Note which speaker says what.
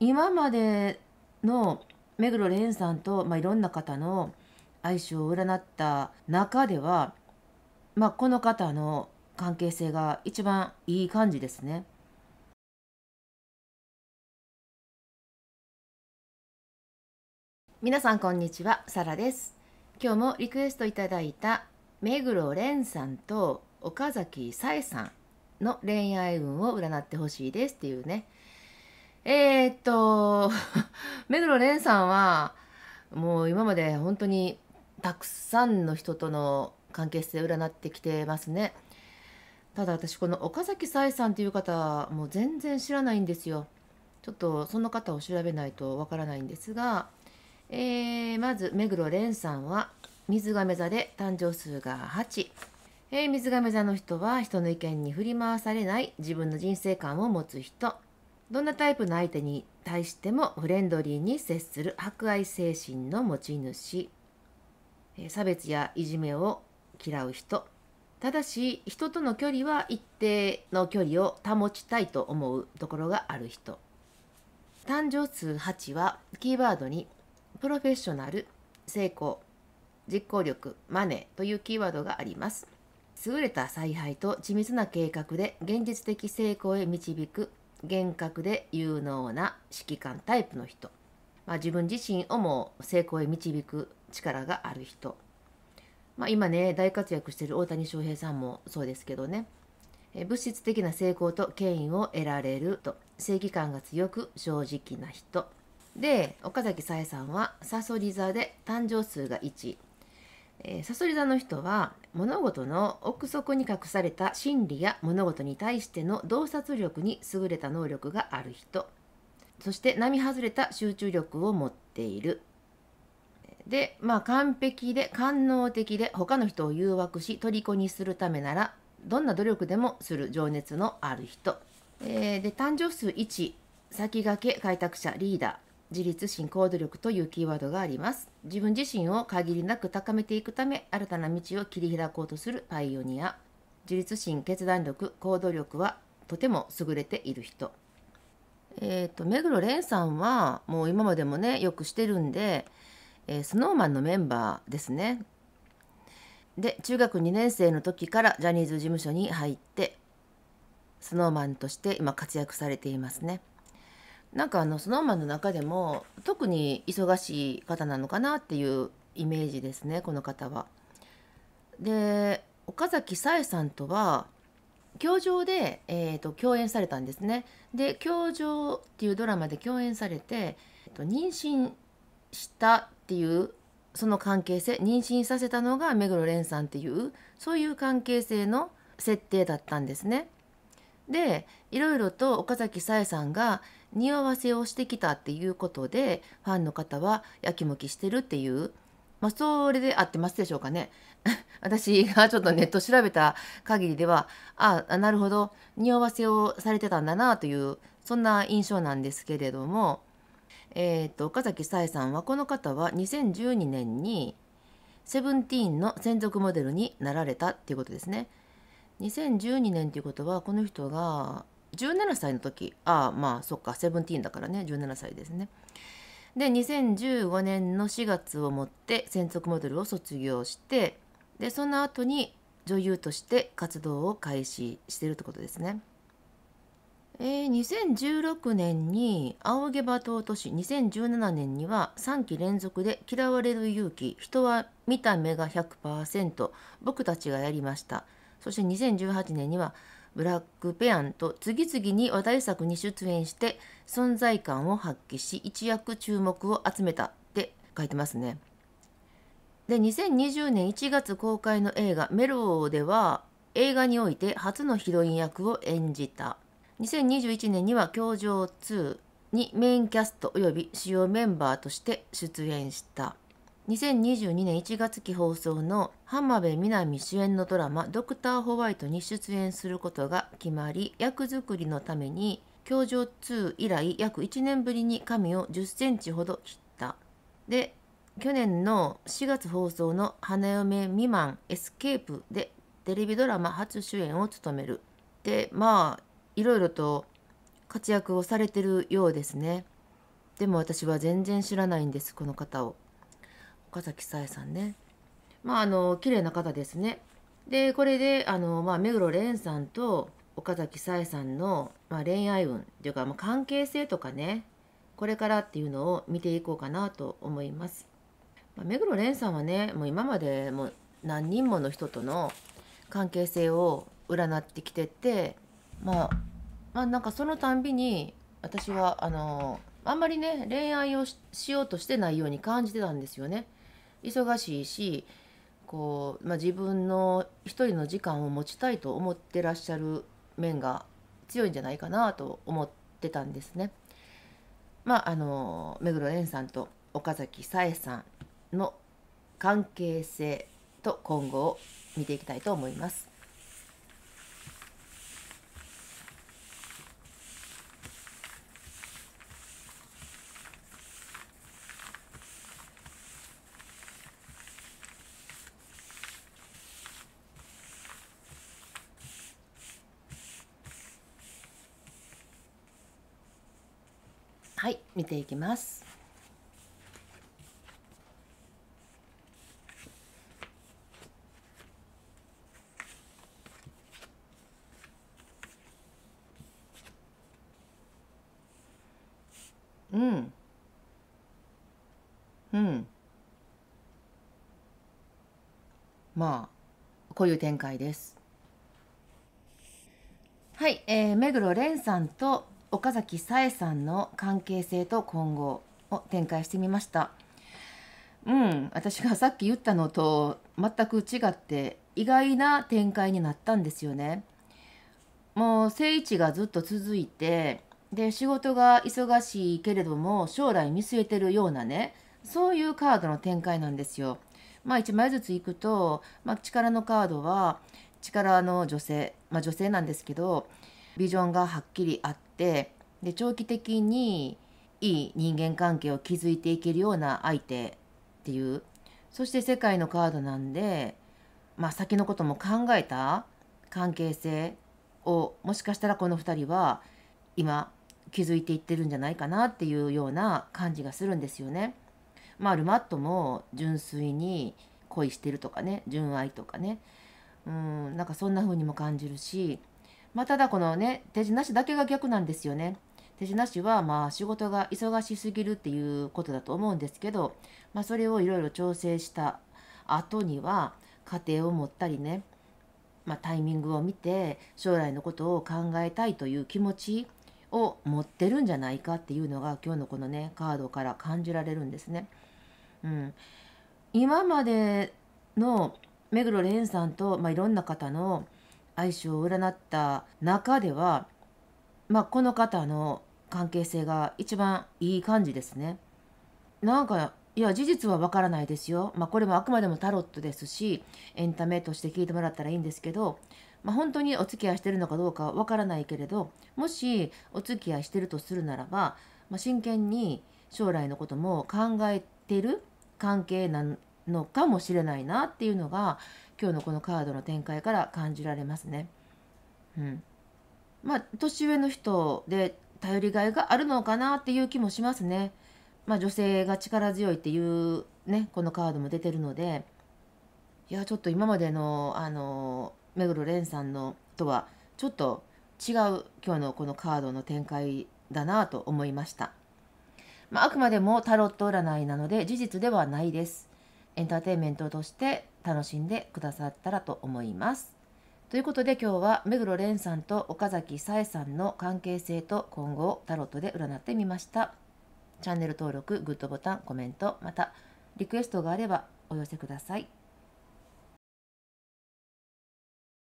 Speaker 1: 今までの目黒蓮さんと、まあ、いろんな方の相性を占った中では、まあ、この方の関係性が一番いい感じですね。皆さんこんにちは、サラです。今日もリクエストいただいた目黒蓮さんと岡崎紗恵さんの恋愛運を占ってほしいですっていうねえー、っと、目黒蓮さんは、もう今まで本当にたくさんの人との関係性を占ってきてますね。ただ私この岡崎紗さんっていう方は、もう全然知らないんですよ。ちょっとその方を調べないとわからないんですが、えー、まず目黒蓮さんは水亀座で誕生数が8。えー、水亀座の人は人の意見に振り回されない自分の人生観を持つ人。どんなタイプの相手に対してもフレンドリーに接する博愛精神の持ち主差別やいじめを嫌う人ただし人との距離は一定の距離を保ちたいと思うところがある人誕生数8はキーワードにプロフェッショナル成功実行力マネーというキーワードがあります優れた采配と緻密な計画で現実的成功へ導く厳格で有能な指揮官タイプの人、まあ、自分自身をも成功へ導く力がある人、まあ、今ね大活躍している大谷翔平さんもそうですけどね物質的な成功と権威を得られると正義感が強く正直な人で岡崎紗恵さんはさそり座で誕生数が1えサソリ座の人は物事の奥底に隠された心理や物事に対しての洞察力に優れた能力がある人そして並外れた集中力を持っているでまあ完璧で官能的で他の人を誘惑し虜にするためならどんな努力でもする情熱のある人、えー、で誕生数1先駆け開拓者リーダー自立心行動力というキーワードがあります自分自身を限りなく高めていくため新たな道を切り開こうとするパイオニア自立心決断力行動力はとても優れている人えっ、ー、と目黒蓮さんはもう今までもねよくしてるんで、えー、スノーマンのメンバーですねで中学2年生の時からジャニーズ事務所に入ってスノーマンとして今活躍されていますね。なんかあの snowman の中でも特に忙しい方なのかなっていうイメージですねこの方は。で岡崎紗絵さんとは教場で、えーと、共演されたんですね。で「教場」っていうドラマで共演されて、えーと妊娠したっていうその関係性妊娠させたのが目黒蓮さんっていうそういう関係性の設定だったんですね。でいろいろと岡崎紗恵さんが匂わせをしてきたっていうことでファンの方はやきもきしてるっていうまあ、それで合ってますでしょうかね。私がちょっとネット調べた限りでは、ああ、なるほど、匂わせをされてたんだなという、そんな印象なんですけれども、えっ、ー、と、岡崎紗恵さんは、この方は2012年に、セブンティーンの専属モデルになられたっていうことですね。2012年っていうことはこの人が17歳の時ああまあそっかセブンティーンだからね17歳ですね。で2015年の4月をもって専属モデルを卒業してでその後に女優として活動を開始してるってことですね。えー、2016年に「青げば尊し」市」2017年には3期連続で「嫌われる勇気」「人は見た目が100%」「僕たちがやりました」そして2018年にはブラックペアンと次々に話題作に出演して存在感を発揮し一躍注目を集めたって書いてますね。で2020年1月公開の映画「メロー」では映画において初のヒロイン役を演じた2021年には「教場2」にメインキャスト及び主要メンバーとして出演した2022年1月期放送の浜辺美波主演のドラマ「ドクター・ホワイト」に出演することが決まり役作りのために教場2以来約1年ぶりに髪を1 0センチほど切ったで去年の4月放送の「花嫁未満エスケープ」でテレビドラマ初主演を務めるでまあいろいろと活躍をされてるようですねでも私は全然知らないんですこの方を。岡崎紗恵さんねまああの綺麗な方ですねでこれであの、まあ、目黒蓮さんと岡崎紗恵さんの、まあ、恋愛運というか、まあ、関係性とかねこれからっていうのを見ていこうかなと思います、まあ、目黒蓮さんはねもう今までもう何人もの人との関係性を占ってきてて、まあ、まあなんかそのたんびに私はあのあんまりね恋愛をしようとしてないように感じてたんですよね。忙しいしこう、まあ、自分の一人の時間を持ちたいと思ってらっしゃる面が強いんじゃないかなと思ってたんですね。まあ、あの目黒蓮さんと岡崎紗恵さんの関係性と今後を見ていきたいと思います。はい見ていきますうんうんまあこういう展開ですはい、えー、目黒蓮さんと岡崎紗恵さんの関係性と今後を展開してみました。うん、私がさっき言ったのと全く違って意外な展開になったんですよね。もう正位置がずっと続いてで仕事が忙しいけれども将来見据えてるようなねそういうカードの展開なんですよ。まあ1枚ずついくと、まあ、力のカードは力の女性、まあ、女性なんですけどビジョンがはっきりあっってで長期的にいい人間関係を築いていけるような相手っていうそして世界のカードなんで、まあ、先のことも考えた関係性をもしかしたらこの2人は今築いていってるんじゃないかなっていうような感じがするんですよね。まあ、ルマットも純粋に恋してるとかね純愛とかねうんなんかそんな風にも感じるしまあ、ただこのね手品師だけが逆なんですよね。手品師はまあ仕事が忙しすぎるっていうことだと思うんですけど、まあ、それをいろいろ調整した後には家庭を持ったりね、まあ、タイミングを見て将来のことを考えたいという気持ちを持ってるんじゃないかっていうのが今日のこのねカードから感じられるんですね。うん、今までの目黒蓮さんと、まあ、いろんな方の相性を占った中では、まあ、この方の関係性が一番いい感じですね。なんかいや事実はわからないですよ、まあ、これもあくまでもタロットですしエンタメとして聞いてもらったらいいんですけど、まあ、本当にお付き合いしてるのかどうかわからないけれどもしお付き合いしてるとするならば、まあ、真剣に将来のことも考えてる関係なんのかもしれないなっていうのが今日のこのカードの展開から感じられますね。うん、まあ年上の人で頼りがいがあるのかなっていう気もしますね。まあ、女性が力強いっていうねこのカードも出てるのでいやちょっと今までのあの目黒蓮さんのとはちょっと違う今日のこのカードの展開だなと思いました。まあ、あくまでもタロット占いなので事実ではないです。エンターテインメントとして楽しんでくださったらと思います。ということで今日は目黒蓮さんと岡崎紗恵さんの関係性と今後をタロットで占ってみました。チャンネル登録、グッドボタン、コメント、またリクエストがあればお寄せください。